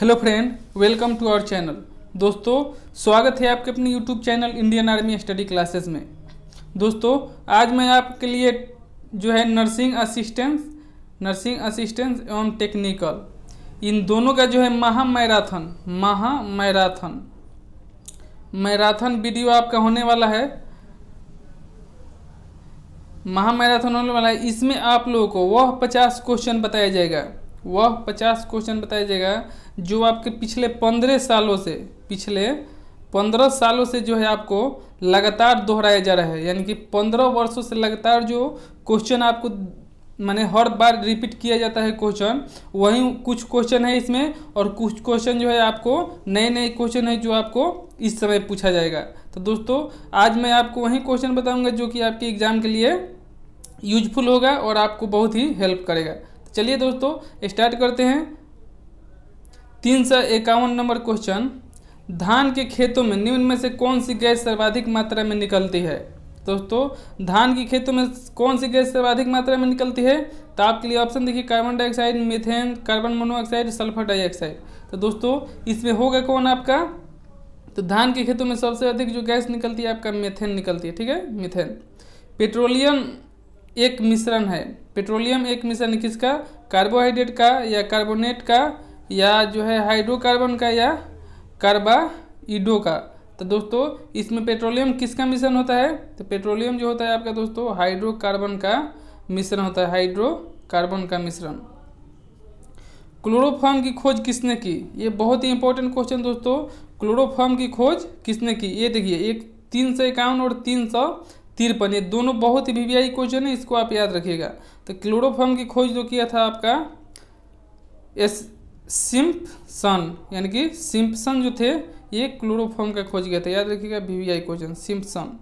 hello friend welcome to our channel दोस्तों स्वागत है आपके अपने YouTube channel Indian army study classes में दोस्तों आज मैं आपके लिए जो है नर्सिंग असिस्टेंस नर्सिंग असिस्टेंस एवं टेक्निकल इन दोनों का जो है महा मैराथन महा मैराथन मैराथन वीडियो आपका होने वाला है महा मैराथन होने वाला है इसमें आप लोगों को वह पचास क्वेश्चन बताया जाएगा वह पचास क्वेश्चन बताया जाएगा जो आपके पिछले पंद्रह सालों से पिछले पंद्रह सालों से जो है आपको लगातार दोहराया जा रहा है यानी कि पंद्रह वर्षों से लगातार जो क्वेश्चन आपको माने हर बार रिपीट किया जाता है क्वेश्चन वहीं कुछ क्वेश्चन है इसमें और कुछ क्वेश्चन जो है आपको नए नए क्वेश्चन है जो आपको इस समय पूछा जाएगा तो दोस्तों आज मैं आपको वही क्वेश्चन बताऊंगा जो कि आपके एग्ज़ाम के लिए यूजफुल होगा और आपको बहुत ही हेल्प करेगा तो चलिए दोस्तों स्टार्ट करते हैं तीन सौ इक्यावन नंबर क्वेश्चन धान के खेतों में निम्न में से कौन सी गैस सर्वाधिक मात्रा में निकलती है दोस्तों तो धान के खेतों में कौन सी गैस सर्वाधिक मात्रा में निकलती है तो आपके लिए ऑप्शन देखिए carbon dioxide methane carbon monoxide sulphur dioxide तो दोस्तों इसमें होगा कौन आपका तो धान के खेतों में सबसे अधिक जो गैस निकलती है आपका मीथेन निकलती है ठीक है मीथेन पेट्रोलियम एक मिश्रण है पेट्रोलियम एक मिश्रण किसका कार्बोहाइड्रेट का या कार्बोनेट का या जो है हाइड्रोकार्बन का या कार्बाइडो का तो दोस्तों इसमें पेट्रोलियम किसका मिश्रण होता है तो पेट्रोलियम जो होता है आपका दोस्तों हाइड्रोकार्बन का मिश्रण होता है हाइड्रोकार्बन का मिश्रण क्लोरोफॉर्म की खोज किसने की ये बहुत ही इंपॉर्टेंट क्वेश्चन दोस्तों क्लोरोफॉर्म की खोज किसने की ये देखिए एक तीन सौ इक्यावन और तीन सौ तिरपन ये दोनों बहुत ही वीवीआई क्वेश्चन है इसको आप याद रखिएगा तो क्लोरोफॉर्म की खोज जो किया था आपका एस सिम्पसन यानी कि सिम्पसन जो थे ये क्लोरोफॉर्म का खोज गया था याद रखिएगा आई क्वेश्चन सिम्पसन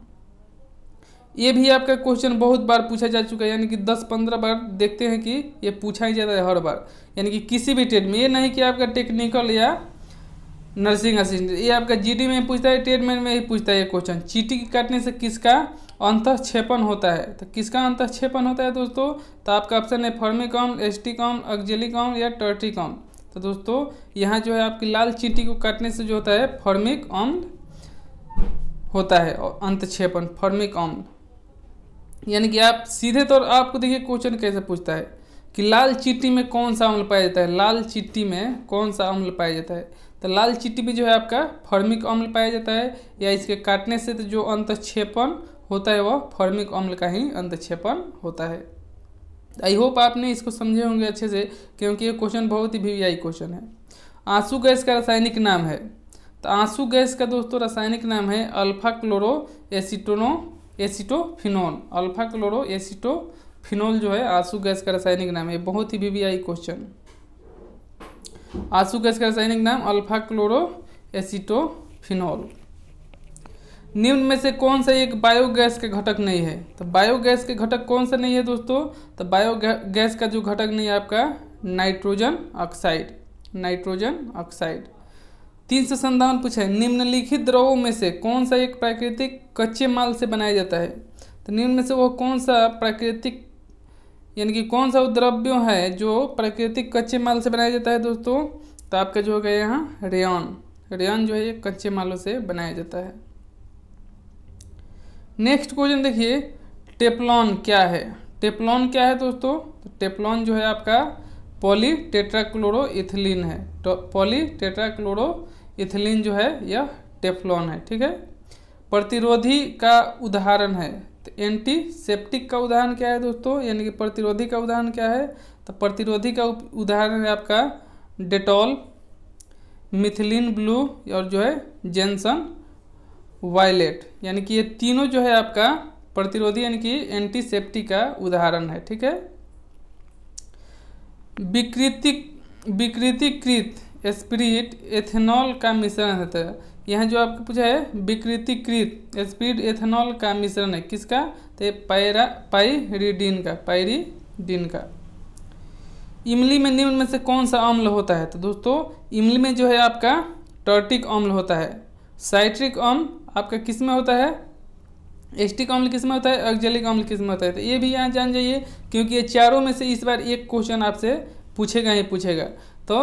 ये भी आपका क्वेश्चन बहुत बार पूछा जा चुका है यानी कि 10-15 बार देखते हैं कि ये पूछा ही जाता है हर बार यानी कि किसी भी ट्रेड में ये नहीं कि आपका टेक्निकल या नर्सिंग असिस्टेंट ये आपका जीडी में पूछता है ट्रेडमेंट में ही पूछता है ये क्वेश्चन चीटी काटने से किसका अंतक्षेपण होता है तो किसका अंतक्षेपण होता है दोस्तों तो आपका ऑप्शन है फर्मिकॉम एस्टिकॉम अक्जेलिकॉम या टर्टिकॉम तो दोस्तों यहाँ जो है आपकी लाल चींटी को काटने से जो होता है फॉर्मिक अम्ल होता है और अंतक्षेपण फॉर्मिक अम्ल यानी कि आप सीधे तौर आपको देखिए क्वेश्चन कैसे पूछता है कि लाल चिट्टी में कौन सा अम्ल पाया जाता है लाल चिट्टी में कौन सा अम्ल पाया जाता है तो लाल चिट्टी में जो है आपका फॉर्मिक अम्ल पाया जाता है या इसके काटने से तो जो अंतक्षेपण होता है वह फॉर्मिक अम्ल का ही अंतक्षेपण होता है आई होप आपने इसको समझे होंगे अच्छे से क्योंकि ये क्वेश्चन बहुत ही वी क्वेश्चन है आंसू गैस का रासायनिक नाम है तो आंसू गैस का दोस्तों रासायनिक नाम है alpha chloro acetono acetophenol alpha chloro acetophenol जो है आंसू गैस का रासायनिक नाम है बहुत ही वी क्वेश्चन आंसू गैस का रासायनिक नाम अल्फा क्लोरो एसिटोफिनोल निम्न में से कौन सा एक बायोगैस का घटक नहीं है तो बायोगैस के घटक कौन सा नहीं है दोस्तों तो बायोगैस का जो घटक नहीं है आपका नाइट्रोजन ऑक्साइड नाइट्रोजन ऑक्साइड तीन सौ संतावन पूछा है निम्नलिखित द्रवों में से कौन सा एक प्राकृतिक कच्चे माल से बनाया जाता है तो निम्न में से वह कौन सा प्राकृतिक यानी कि कौन सा द्रव्य है जो प्राकृतिक कच्चे माल से बनाया जाता है दोस्तों तो आपका जो हो गया यहाँ रेन रेन जो है ये कच्चे मालों से बनाया जाता है नेक्स्ट क्वेश्चन देखिए टेपलॉन क्या है टेप्लॉन क्या है दोस्तों तो टेप्लॉन जो है आपका पॉली टेट्राक्लोरो इथिलीन है तो पॉली टेट्राक्लोरो इथिलीन जो है यह टेप्लॉन है ठीक है प्रतिरोधी का उदाहरण है तो एंटीसेप्टिक का उदाहरण क्या है दोस्तों यानी कि प्रतिरोधी का उदाहरण क्या है तो प्रतिरोधी का उदाहरण है आपका डेटॉल मिथिलीन ब्लू और जो है जेनसन वायलेट यानी कि ये तीनों जो है आपका प्रतिरोधी यानी कि एंटीसेप्टिक का उदाहरण है ठीक है विकृतिक विकृतिकृत स्प्रिट एथेनॉल का मिश्रण है तो यहाँ जो आपको पूछा है विकृतिकृत स्प्रिट एथेनॉल का मिश्रण है किसका तो पायरा पाइरीडीन का पाइरीडीन का इमली में निम्न में से कौन सा अम्ल होता है तो दोस्तों इमली में जो है आपका टर्टिक अम्ल होता है साइट्रिक अम्ल आपका किस में होता है एस टी का अम्ल किस में होता है अक्जलिक अम्ल किस में होता है तो ये भी यहाँ जान जाइए क्योंकि ये चारों में से इस बार एक क्वेश्चन आपसे पूछेगा ही पूछेगा तो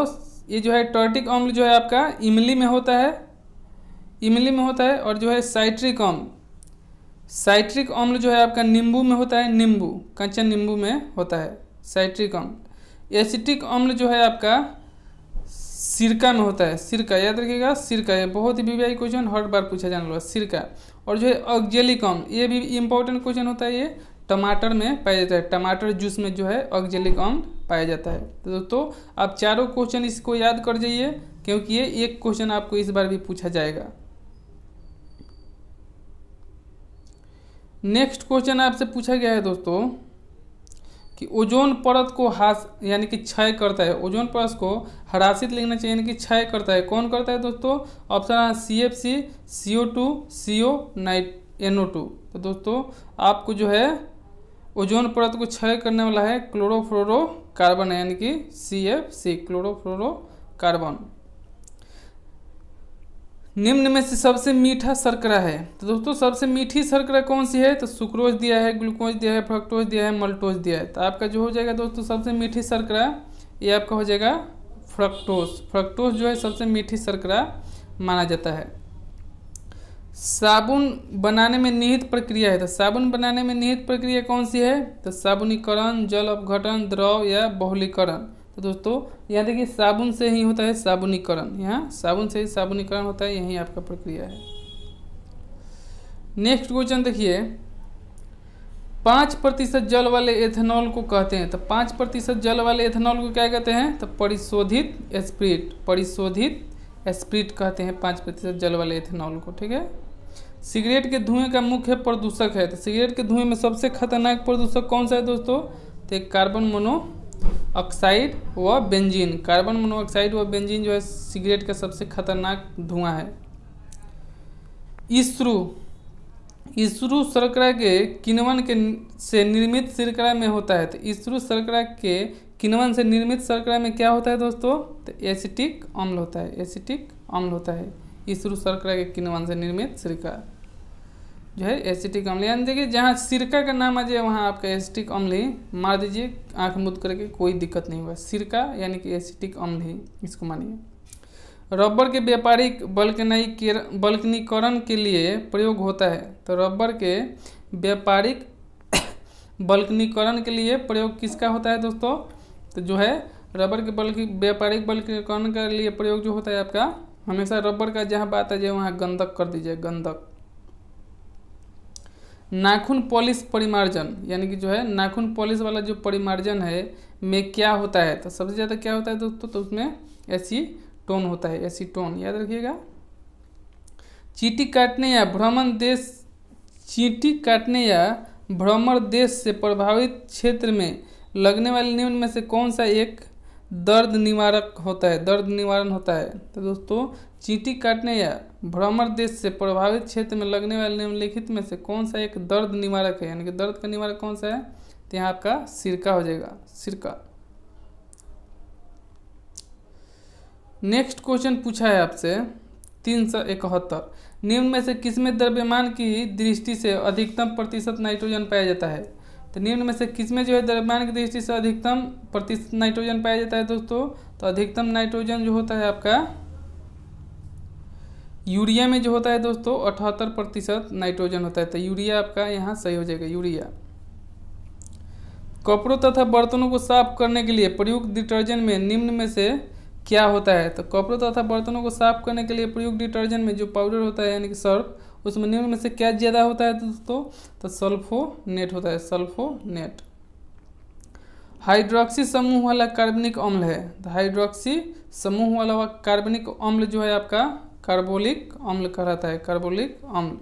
ये जो है टॉर्टिक अम्ल जो है आपका इमली में होता है इमली में होता है और जो है साइट्रिक अम्ल साइट्रिक अम्ल जो है आपका नींबू में होता है नींबू कंचन नींबू में होता है साइट्रिक अम्ल एसिटिक अम्ल जो है आपका सिरका में होता है सिरका याद रखिएगा सिरका ये बहुत ही बीवीआई क्वेश्चन हर बार पूछा जाने वाला सिरका और जो है ऑक्जेलिकॉम ये भी इम्पोर्टेंट क्वेश्चन होता है ये टमाटर में पाया जाता है टमाटर जूस में जो है ऑक्जेलिक पाया जाता है तो दोस्तों आप चारों क्वेश्चन इसको याद कर जाइए क्योंकि ये एक क्वेश्चन आपको इस बार भी पूछा जाएगा नेक्स्ट क्वेश्चन आपसे पूछा गया है दोस्तों कि ओजोन परत को हास यानी कि क्षय करता है ओजोन परत को हरासित लिखना चाहिए यानी कि क्षय करता है कौन करता है दोस्तों ऑप्शन है C F C C O two C O night N O two तो दोस्तों आपको जो है ओजोन परत को क्षय करने वाला है क्लोरोफ्लोरो कार्बन यानी कि C F C chlorofluoro carbon निम्न में से सबसे मीठा शर्करा है तो दोस्तों सबसे मीठी शर्करा कौन सी है तो सुक्रोज दिया है ग्लूकोज दिया है फ्रक्टोज दिया है मल्टोज दिया है तो आपका जो हो जाएगा दोस्तों सबसे मीठी शर्करा ये आपका हो जाएगा फ्रक्टोज फ्रक्टोज जो है सबसे मीठी शर्करा माना जाता है साबुन बनाने में निहित प्रक्रिया है तो साबुन बनाने में निहित प्रक्रिया कौन सी है तो साबुनीकरण जल अपघटन द्रव या बहुलीकरण तो दोस्तों यहाँ देखिए साबुन से ही होता है साबुनीकरण यहाँ साबुन से ही साबुनीकरण होता है यही आपका प्रक्रिया है नेक्स्ट क्वेश्चन देखिए पाँच प्रतिशत जल वाले एथेनॉल को कहते हैं तो पाँच प्रतिशत जल वाले एथेनॉल को क्या कहते हैं तो परिशोधित स्प्रिट परिशोधित स्प्रिट कहते हैं पाँच प्रतिशत जल वाले एथेनॉल को ठीक है सिगरेट के धुएं का मुख्य प्रदूषक है तो सिगरेट के धुएं में सबसे खतरनाक प्रदूषक कौन सा है दोस्तों तो कार्बन मोनो ऑक्साइड व बेंजीन कार्बन मोनोऑक्साइड व बेंजीन जो है सिगरेट का सबसे खतरनाक धुआं है इसरू इसरू शर्करा के किनवन के से निर्मित शर्करा में होता है तो ईसरू सर्करा के किनवन से निर्मित सर्करा में क्या होता है दोस्तों तो एसिटिक अम्ल होता है एसिटिक अम्ल होता है ईसरू शर्करा के किनवन से निर्मित शर्करा जो है एसिटिक अम्ल यानी देखिए जहाँ सिरका का नाम आ जाए वहाँ आपका एसिटिक अम्ल ही मार दीजिए आँख मुद करके कोई दिक्कत नहीं हुआ सिरका यानी कि एसिटिक अम्ल ही इसको मानिए रबर के व्यापारिक बल्कनाई बल्कनीकरण के लिए प्रयोग होता है तो रबर के व्यापारिक बल्कनीकरण के लिए प्रयोग किसका होता है दोस्तों तो जो है रबर के बल्कि व्यापारिक बल्कनीकरण के लिए प्रयोग जो होता है आपका हमेशा रबर का जहाँ बात आ जाए वहाँ गंधक कर दीजिए गंदक नाखून पॉलिश परिमार्जन यानी कि जो है नाखून पॉलिश वाला जो परिमार्जन है में क्या होता है तो सबसे ज़्यादा क्या होता है दोस्तों तो उसमें टोन होता है टोन याद रखिएगा चीटी काटने या भ्रमण देश चीटी काटने या भ्रमण देश से प्रभावित क्षेत्र में लगने वाले निम्न में से कौन सा एक दर्द निवारक होता है दर्द निवारण होता है तो दोस्तों चीटी काटने या भ्रमर देश से प्रभावित क्षेत्र में लगने वाले निम्नलिखित में से कौन सा एक दर्द निवारक है यानी कि दर्द का निवारक कौन सा है तो यहाँ आपका सिरका हो जाएगा सिरका नेक्स्ट क्वेश्चन पूछा है आपसे तीन सौ इकहत्तर निम्न में से किसमें द्रव्यमान की दृष्टि से अधिकतम प्रतिशत नाइट्रोजन पाया जाता है तो निम्न में से किसमें जो है द्रव्यमान की दृष्टि से अधिकतम प्रतिशत नाइट्रोजन पाया जाता है दोस्तों तो अधिकतम नाइट्रोजन जो होता है आपका यूरिया में जो होता है दोस्तों अठहत्तर प्रतिशत नाइट्रोजन होता है तो यूरिया आपका यहाँ सही हो जाएगा यूरिया कपड़ों तथा बर्तनों को साफ करने के लिए प्रयुक्त डिटर्जेंट में निम्न में से क्या होता है तो कपड़ों तथा बर्तनों को साफ करने के लिए प्रयुक्त डिटर्जेंट में जो पाउडर होता है यानी कि सर्फ उसमें निम्न में से क्या ज़्यादा होता है दोस्तों तो सल्फो नेट होता है सल्फो नेट हाइड्रोक्सी समूह वाला कार्बनिक अम्ल है तो हाइड्रोक्सी समूह वाला कार्बनिक अम्ल जो है आपका कार्बोलिक अम्ल कहलाता है कार्बोलिक अम्ल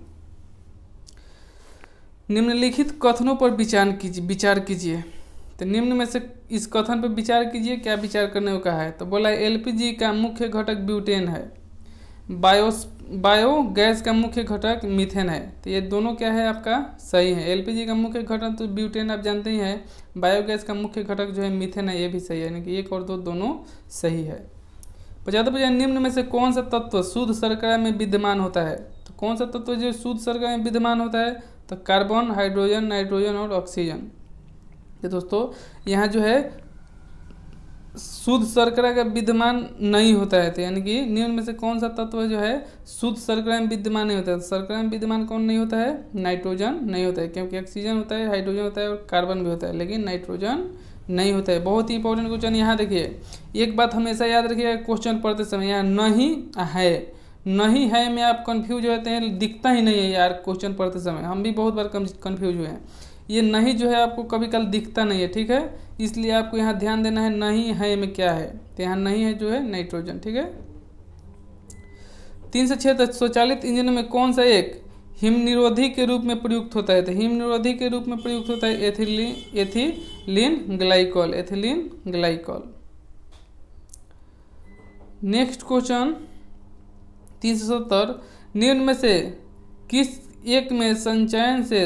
निम्नलिखित कथनों पर विचार कीजिए विचार कीजिए तो निम्न में से इस कथन पर विचार कीजिए क्या विचार करने को कहा है तो बोला एलपीजी का मुख्य घटक ब्यूटेन है बायोस बायो गैस का मुख्य घटक मीथेन है तो ये दोनों क्या है आपका सही है एलपीजी का मुख्य घटक तो ब्यूटेन आप जानते ही हैं बायोगैस का मुख्य घटक जो है मीथेन है ये भी सही है यानी कि एक और दो दोनों सही है पचहत्तर प्रश्न निम्न में से कौन सा तत्व शुद्ध शर्करा में विद्यमान होता है तो कौन सा तत्व जो शुद्ध शर्करा में विद्यमान होता है तो कार्बन हाइड्रोजन नाइट्रोजन और ऑक्सीजन ये तो दोस्तों यहाँ जो है शुद्ध सर्करा का विद्यमान नहीं होता है तो यानी कि निम्न में से कौन सा तत्व जो है शुद्ध शर्करा में विद्यमान नहीं होता है सर्करा तो में विद्यमान कौन नहीं होता है नाइट्रोजन नहीं होता है क्योंकि ऑक्सीजन होता है हाइड्रोजन होता है और कार्बन भी होता है लेकिन नाइट्रोजन नहीं होता है बहुत ही इंपॉर्टेंट क्वेश्चन यहाँ देखिए एक बात हमेशा याद रखिएगा क्वेश्चन पढ़ते समय यहाँ नहीं है नहीं है में आप कन्फ्यूज होते हैं दिखता ही नहीं है यार क्वेश्चन पढ़ते समय हम भी बहुत बार कन्फ्यूज हुए हैं ये नहीं जो है आपको कभी कल दिखता नहीं है ठीक है इसलिए आपको यहाँ ध्यान देना है नहीं है में क्या है तो यहाँ नहीं है जो है नाइट्रोजन ठीक है तीन से छः तक स्वचालित इंजन में कौन सा एक हिम निरोधी के रूप में प्रयुक्त होता है तो हिम निरोधी के रूप में प्रयुक्त होता है ethylene ethylene glycol ethylene glycol next question तीन सौ सत्तर निम्न में से किस एक में संचयन से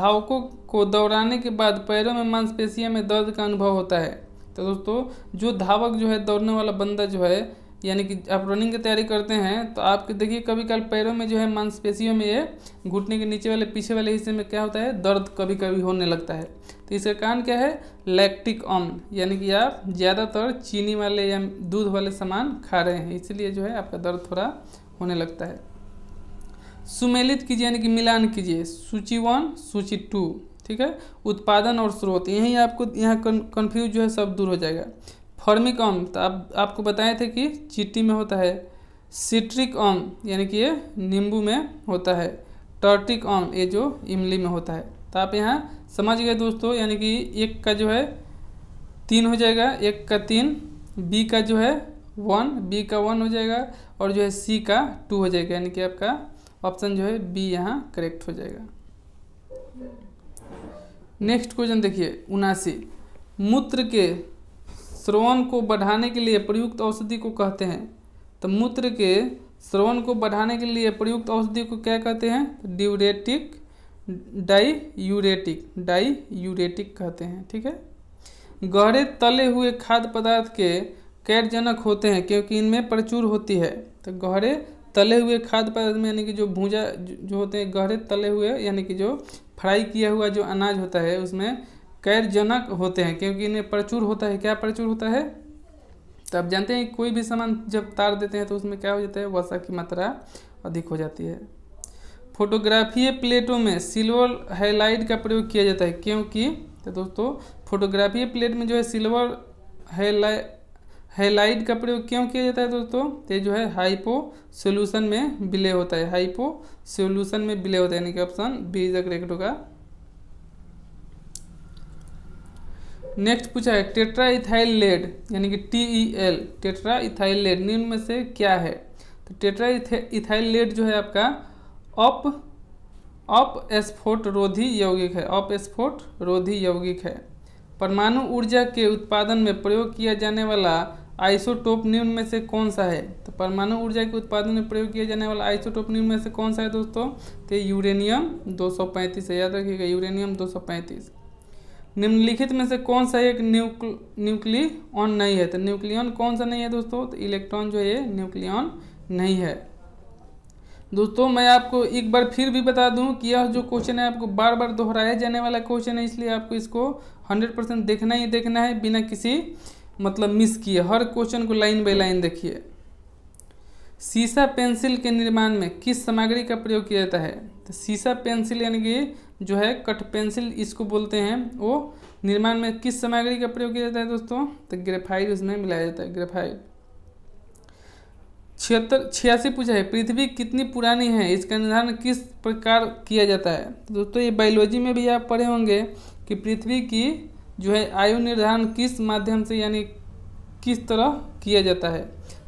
धावकों को दौड़ाने के बाद पैरों में मांसपेशियों में दर्द का अनुभव होता है तो दोस्तों जो धावक जो है दौड़ने वाला बंदा जो है यानी कि आप रनिंग की तैयारी करते हैं तो आपके देखिए कभी कल पैरों में जो है मांसपेशियों में ये घुटने के नीचे वाले पीछे वाले हिस्से में क्या होता है दर्द कभी कभी होने लगता है तो इसका कारण क्या है लैक्टिक अम्ल यानी कि आप ज़्यादातर चीनी वाले या दूध वाले सामान खा रहे हैं इसलिए जो है आपका दर्द थोड़ा होने लगता है सुमेलित कीजिए यानी कि मिलान कीजिए सूची वन सूची टू ठीक है उत्पादन और स्रोत यहीं आपको यहाँ कन्फ्यूज जो है सब दूर हो जाएगा फॉर्मिकॉम तो आप आपको बताए थे कि चीटी में होता है सिट्रिक ऑम यानी कि ये नींबू में होता है टर्टिक ऑम ये जो इमली में होता है तो आप यहाँ समझ गए दोस्तों यानी कि एक का जो है तीन हो जाएगा एक का तीन बी का जो है वन बी का वन हो जाएगा और जो है सी का टू हो जाएगा यानी कि आपका ऑप्शन जो है बी यहाँ करेक्ट हो जाएगा नेक्स्ट क्वेश्चन देखिए उनासी मूत्र के श्रवण को बढ़ाने के लिए प्रयुक्त औषधि को कहते हैं तो मूत्र के श्रवण को बढ़ाने के लिए प्रयुक्त औषधि को क्या कहते हैं diuretic diuretic diuretic कहते हैं ठीक है गहरे तले हुए खाद्य पदार्थ के कैटजनक होते हैं क्योंकि इनमें प्रचुर होती है तो गहरे तले हुए खाद्य पदार्थ में यानी कि जो भूजा जो होते हैं गहरे तले हुए यानी कि जो फ्राई किया हुआ जो अनाज होता है उसमें कैरजनक होते हैं क्योंकि इन्हें प्रचुर होता है क्या प्रचुर होता है तो आप जानते हैं कोई भी सामान जब तार देते हैं तो उसमें क्या हो जाता है वसा की मात्रा अधिक हो जाती है फोटोग्राफी प्लेटों में सिल्वर हेलाइड का प्रयोग किया जाता है क्योंकि तो दोस्तों फोटोग्राफी प्लेट में जो है सिल्वर हेलाई का प्रयोग क्यों किया जाता है दोस्तों तो ये जो है हाइपो सोल्यूशन में विलय होता है हाइपो सोल्यूशन में विलय होता है यानी कि ऑप्शन बी करेक्ट होगा नेक्स्ट पूछा है टेट्रा इथाइल लेड यानी कि T E e L tetra ethyl lead निम्न में से क्या है तो टेट्रा इथाइल लेड जो है आपका अप अप स्फोट रोधी यौगिक है अप स्फोट रोधी यौगिक है परमाणु ऊर्जा के उत्पादन में प्रयोग किया जाने वाला आइसोटोप निम्न में से कौन सा है तो परमाणु ऊर्जा के उत्पादन में प्रयोग किया जाने वाला आइसोटोप निम्न में से कौन सा है दोस्तों तो यूरेनियम 235 है याद रखिएगा यूरेनियम 235 निम्नलिखित में से कौन सा एक न्यूक्लिय ऑन नहीं है तो न्यूक्लियन कौन सा नहीं है दोस्तों तो इलेक्ट्रॉन जो है ये न्यूक्लियन नहीं है दोस्तों मैं आपको एक बार फिर भी बता दूं कि यह जो क्वेश्चन है आपको बार बार दोहराया जाने वाला क्वेश्चन है इसलिए आपको इसको 100 परसेंट देखना ही देखना है बिना किसी मतलब मिस किए हर क्वेश्चन को लाइन बाई लाइन देखिए सीसा पेंसिल के निर्माण में किस सामग्री का प्रयोग किया जाता है तो सीसा पेंसिल यानी कि जो है कट पेंसिल इसको बोलते हैं वो निर्माण में किस सामग्री का प्रयोग किया जाता है दोस्तों तो ग्रेफाइट उसमें मिलाया जाता है ग्रेफाइट छिहत्तर छियासी पूछा है पृथ्वी कितनी पुरानी है इसका निर्धारण किस प्रकार किया जाता है तो दोस्तों ये बायोलॉजी में भी आप पढ़े होंगे कि पृथ्वी की जो है आयु निर्धारण किस माध्यम से यानी किस तरह किया जाता है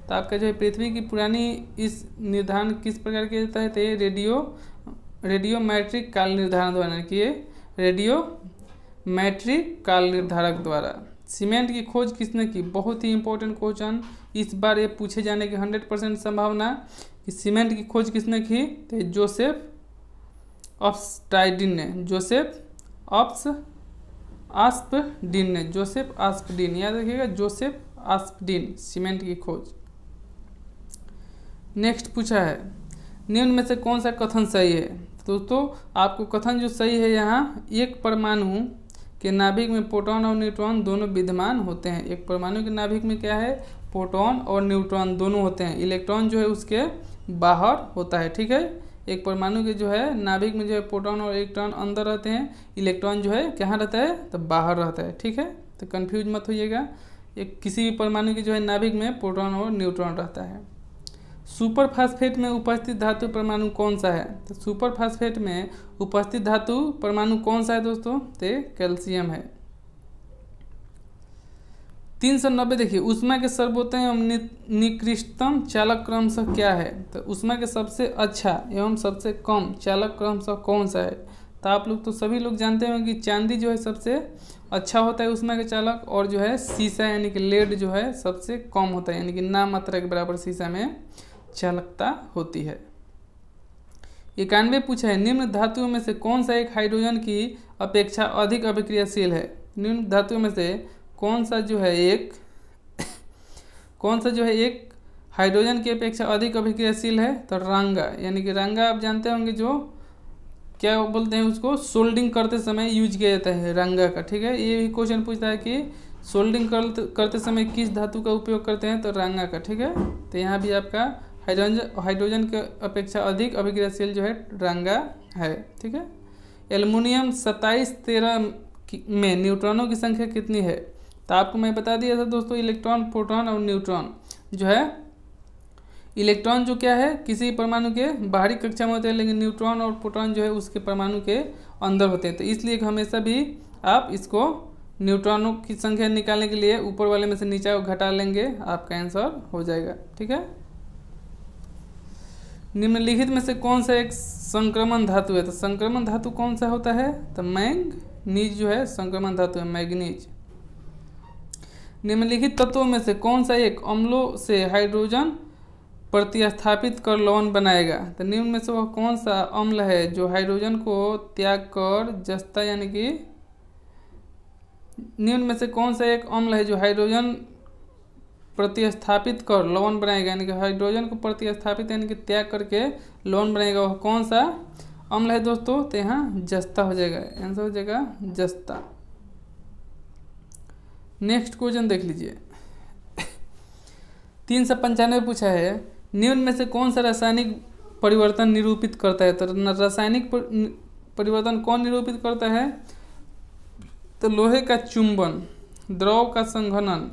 तो आपका जो है पृथ्वी की पुरानी इस निर्धारण किस प्रकार किया जाता है तो ये रेडियो मैट्रिक काल निर्धारण द्वारा यानी कि ये रेडियो मैट्रिक काल निर्धारक द्वारा सीमेंट की खोज किसने की बहुत ही इंपॉर्टेंट क्वेश्चन इस बार ये पूछे जाने की हंड्रेड परसेंट संभावना कि सीमेंट की खोज किसने की तो जोसेफ ऑप्सटाइडिन ने जोसेफ ऑप्स आस्पडिन ने जोसेफ आस्पडिन याद रखिएगा जोसेफ आस्पडिन सीमेंट की खोज नेक्स्ट पूछा है निम्न में से कौन सा कथन सही है तो दोस्तों आपको कथन जो सही है यहाँ एक परमाणु के नाभिक में प्रोटॉन और न्यूट्रॉन दोनों विद्यमान होते हैं एक परमाणु के नाभिक में क्या है प्रोटॉन और न्यूट्रॉन दोनों होते हैं इलेक्ट्रॉन जो है उसके बाहर होता है ठीक है एक परमाणु के जो है नाभिक में जो है प्रोटॉन और इलेक्ट्रॉन अंदर रहते हैं इलेक्ट्रॉन जो है कहाँ रहता है तो बाहर रहता है ठीक है तो कन्फ्यूज मत होइएगा एक किसी भी परमाणु के जो है नाभिक में प्रोटॉन और न्यूट्रॉन रहता है सुपर फास्फेट में उपस्थित धातु परमाणु कौन सा है तो सुपर फास्फेट में उपस्थित धातु परमाणु कौन सा है दोस्तों तो कैल्शियम है तीन सौ नब्बे देखिए उष्मा के सर्वोत्तम एवं निकृष्टतम चालक क्रमशः क्या है तो उष्मा के सबसे अच्छा एवं सबसे कम चालक क्रमशः कौन सा है तो आप लोग तो सभी लोग जानते हैं कि चांदी जो है सबसे अच्छा होता है उष्मा के चालक और जो है शीशा यानी कि लेड जो है सबसे कम होता है यानी कि ना मात्रा के बराबर शीशा में चालकता होती है इक्यानवे पूछा है निम्न धातुओं में से कौन सा एक हाइड्रोजन की अपेक्षा अधिक अभिक्रियाशील है निम्न धातुओं में से कौन सा जो है एक कौन सा जो है एक हाइड्रोजन की अपेक्षा अधिक अभिक्रियाशील है तो रंगा यानी कि रंगा आप जानते होंगे जो क्या बोलते हैं उसको सोल्डिंग करते समय यूज किया जाता है रंगा का ठीक है ये भी क्वेश्चन पूछता है कि सोल्डिंग करते समय किस धातु का उपयोग करते हैं तो रंगा का ठीक है तो यहाँ भी आपका हाइड्रोजन हाइड्रोजन के अपेक्षा अधिक अभिक्रियाशील जो है रंगा है ठीक है एल्युमिनियम सत्ताईस तेरह में न्यूट्रॉनों की संख्या कितनी है तो आपको मैं बता दिया था दोस्तों इलेक्ट्रॉन प्रोटॉन और न्यूट्रॉन जो है इलेक्ट्रॉन जो क्या है किसी परमाणु के बाहरी कक्षा में होते हैं लेकिन न्यूट्रॉन और प्रोटॉन जो है उसके परमाणु के अंदर होते हैं तो इसलिए हमेशा भी आप इसको न्यूट्रॉनों की संख्या निकालने के लिए ऊपर वाले में से नीचा घटा लेंगे आपका आंसर हो जाएगा ठीक है निम्नलिखित में से कौन सा एक संक्रमण धातु है तो संक्रमण धातु कौन सा होता है तो मैंगनीज जो है संक्रमण धातु है मैग्नीज निम्नलिखित तत्वों में से कौन सा एक अम्लों से हाइड्रोजन प्रतिस्थापित कर लवण बनाएगा तो निम्न में से वह कौन सा अम्ल है जो हाइड्रोजन को त्याग कर जस्ता यानी कि निम्न में से कौन सा एक अम्ल है जो हाइड्रोजन प्रतिस्थापित कर लवन बनाएगा यानी कि हाइड्रोजन को प्रतिस्थापित यानी कि त्याग करके लवन बनाएगा वह कौन सा अम्ल है दोस्तों तो यहाँ जस्ता हो जाएगा आंसर हो जाएगा जस्ता नेक्स्ट क्वेश्चन देख लीजिए तीन सौ पंचानवे पूछा है निम्न में से कौन सा रासायनिक परिवर्तन निरूपित करता है तो रासायनिक परिवर्तन कौन निरूपित करता है तो लोहे का चुंबन द्रव का संघनन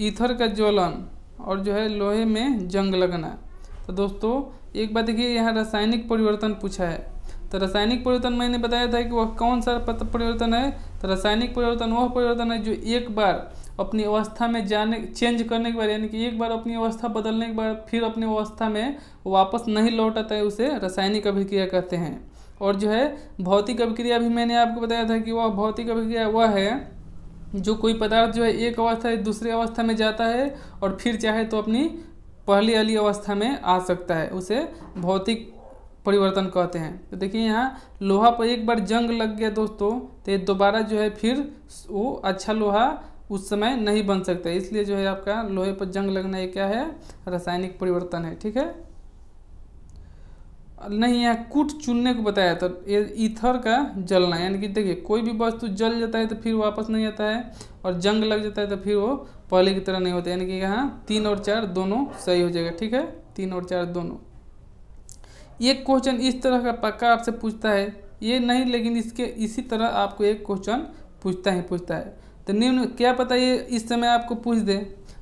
ईथर का ज्वलन और जो है लोहे में जंग लगना तो दोस्तों एक बात देखिए यहाँ रासायनिक परिवर्तन पूछा है तो रासायनिक परिवर्तन मैंने बताया था कि वह कौन सा परिवर्तन है तो रासायनिक परिवर्तन वह परिवर्तन है जो एक बार अपनी अवस्था में जाने चेंज करने के बाद यानी कि एक बार अपनी अवस्था बदलने के बाद फिर अपनी अवस्था में वापस नहीं लौट आता है उसे रासायनिक अभिक्रिया कहते हैं और जो है भौतिक अभिक्रिया भी मैंने आपको बताया था कि वह भौतिक अभिक्रिया वह है जो कोई पदार्थ जो है एक अवस्था या दूसरी अवस्था में जाता है और फिर चाहे तो अपनी पहली वाली अवस्था में आ सकता है उसे भौतिक परिवर्तन कहते हैं तो देखिए यहाँ लोहा पर एक बार जंग लग गया दोस्तों तो ये दोबारा जो है फिर वो अच्छा लोहा उस समय नहीं बन सकता इसलिए जो है आपका लोहे पर जंग लगना ये क्या है रासायनिक परिवर्तन है ठीक है नहीं यहाँ कूट चुनने को बताया था ईथर का जलना यानी कि देखिए कोई भी वस्तु जल जाता है तो फिर वापस नहीं आता है और जंग लग जाता है तो फिर वो पहले की तरह नहीं होता यानी कि यहाँ तीन और चार दोनों सही हो जाएगा ठीक है तीन और चार दोनों एक क्वेश्चन इस तरह का पक्का आपसे पूछता है ये नहीं लेकिन इसके इसी तरह आपको एक क्वेश्चन पूछता ही पूछता है तो निम्न क्या पता ये इस समय आपको पूछ दे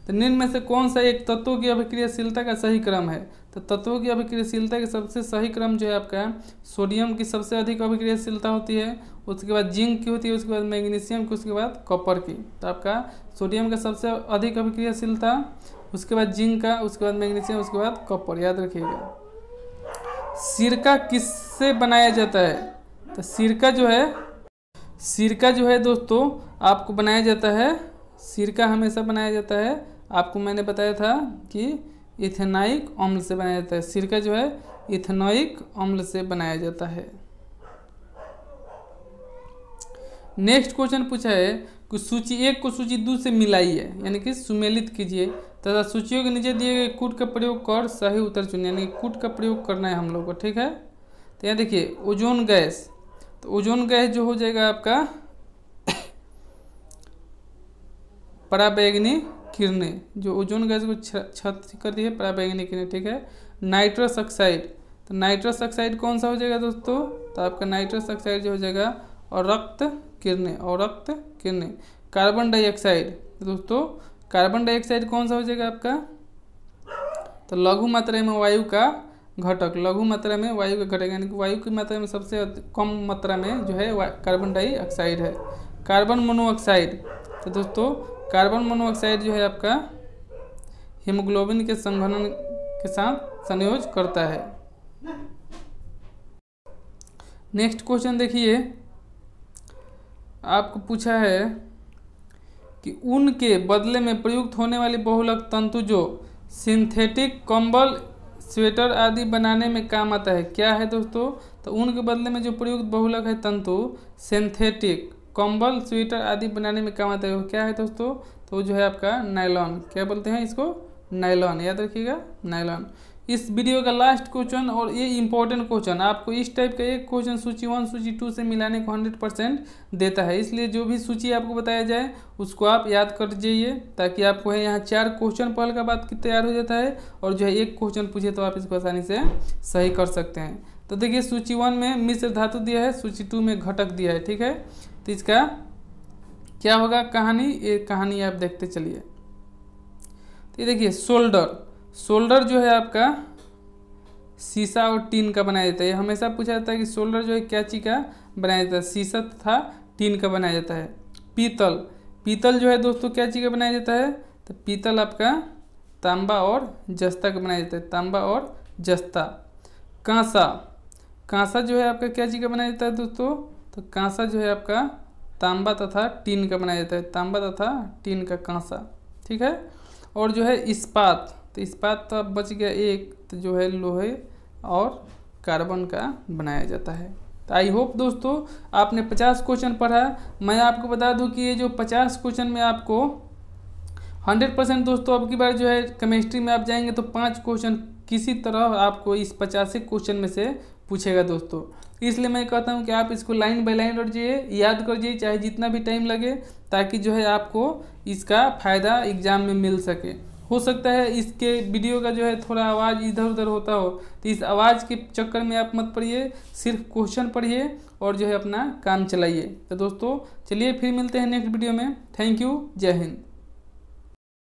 तो निम्न में से कौन सा एक तत्वों की अभिक्रियाशीलता का सही क्रम है तो तत्वों की अभिक्रियशीलता की सबसे सही क्रम जो है आपका सोडियम की सबसे अधिक अभिक्रियाशीलता होती है उसके बाद जिंक की होती है उसके बाद मैग्नीशियम की उसके बाद कॉपर की तो आपका सोडियम का सबसे अधिक अभिक्रियाशीलता उसके बाद जिंक का उसके बाद मैग्नीशियम उसके बाद कॉपर याद रखिएगा सिरका किससे बनाया जाता है तो सिरका जो है सिरका जो है दोस्तों आपको बनाया जाता है सिरका हमेशा बनाया जाता है आपको मैंने बताया था कि इथेनाइक अम्ल से बनाया जाता है सिरका जो है इथेनाइक अम्ल से बनाया जाता है नेक्स्ट क्वेश्चन पूछा है कि सूची एक को सूची दो से मिलाइए यानी कि सुमेलित कीजिए तथा सूचियों के नीचे दिए गए कूट का प्रयोग कर सही उत्तर चुनिए यानी कि कूट का प्रयोग करना है हम लोग को ठीक है तो यहाँ देखिए ओजोन गैस तो ओजोन गैस जो हो जाएगा आपका पराबैगनी किरणें जो ओजोन गैस को छत करती है प्राबैंगनी किरणें ठीक है नाइट्रस ऑक्साइड तो नाइट्रस ऑक्साइड कौन सा हो जाएगा दोस्तों तो आपका नाइट्रस ऑक्साइड जो हो जाएगा और रक्त किरणें और रक्त किरणें कार्बन डाइऑक्साइड दोस्तों कार्बन डाइऑक्साइड कौन सा हो जाएगा आपका तो लघु मात्रा में वायु का घटक लघु मात्रा में वायु का घटक यानी कि वायु की मात्रा में सबसे कम मात्रा में जो है कार्बन डाइऑक्साइड है कार्बन मोनोऑक्साइड तो दोस्तों कार्बन मोनोऑक्साइड जो है आपका हीमोग्लोबिन के संघनन के साथ संयोज करता है नेक्स्ट क्वेश्चन देखिए आपको पूछा है कि ऊन के बदले में प्रयुक्त होने वाली बहुलक तंतु जो सिंथेटिक कंबल स्वेटर आदि बनाने में काम आता है क्या है दोस्तों तो ऊन के बदले में जो प्रयुक्त बहुलक है तंतु सिंथेटिक कंबल स्वेटर आदि बनाने में काम आता है क्या है दोस्तों तो जो है आपका नायलॉन क्या बोलते हैं इसको नायलॉन याद रखिएगा नायलॉन इस वीडियो का लास्ट क्वेश्चन और ये इंपॉर्टेंट क्वेश्चन आपको इस टाइप का एक क्वेश्चन सूची वन सूची टू से मिलाने को हंड्रेड परसेंट देता है इसलिए जो भी सूची आपको बताया जाए उसको आप याद कर जाइए ताकि आपको है यहाँ चार क्वेश्चन पहल का बात तैयार हो जाता है और जो है एक क्वेश्चन पूछे तो आप इसको आसानी से सही कर सकते हैं तो देखिए सूची वन में मिश्र धातु दिया है सूची टू में घटक दिया है ठीक है तो इसका क्या होगा कहानी ये कहानी आप देखते चलिए तो ये देखिए शोल्डर शोल्डर जो है आपका शीशा और टीन का बनाया जाता है ये हमेशा पूछा जाता है कि शोल्डर जो है क्या चीज का बनाया जाता है शीशा तथा टीन का बनाया जाता है पीतल पीतल जो है दोस्तों क्या चीज़ का बनाया जाता है तो पीतल आपका तांबा और जस्ता का बनाया जाता है तांबा और जस्ता कांसा कांसा जो है आपका क्या चीज़ का बनाया जाता है दोस्तों तो कांसा जो है आपका तांबा तथा टीन का बनाया जाता है तांबा तथा टीन का कांसा ठीक है और जो है इस्पात तो इस्पात तो अब बच गया एक तो जो है लोहे और कार्बन का बनाया जाता है तो आई होप दोस्तों आपने 50 क्वेश्चन पढ़ा मैं आपको बता दूं कि ये जो 50 क्वेश्चन में आपको 100 परसेंट दोस्तों अब की बार जो है केमिस्ट्री में आप जाएंगे तो पाँच क्वेश्चन किसी तरह आपको इस पचासी क्वेश्चन में से पूछेगा दोस्तों इसलिए मैं कहता हूँ कि आप इसको लाइन बाय लाइन जाइए याद करिए चाहे जितना भी टाइम लगे ताकि जो है आपको इसका फ़ायदा एग्ज़ाम में मिल सके हो सकता है इसके वीडियो का जो है थोड़ा आवाज़ इधर उधर होता हो तो इस आवाज़ के चक्कर में आप मत पढ़िए सिर्फ क्वेश्चन पढ़िए और जो है अपना काम चलाइए तो दोस्तों चलिए फिर मिलते हैं नेक्स्ट वीडियो में थैंक यू जय हिंद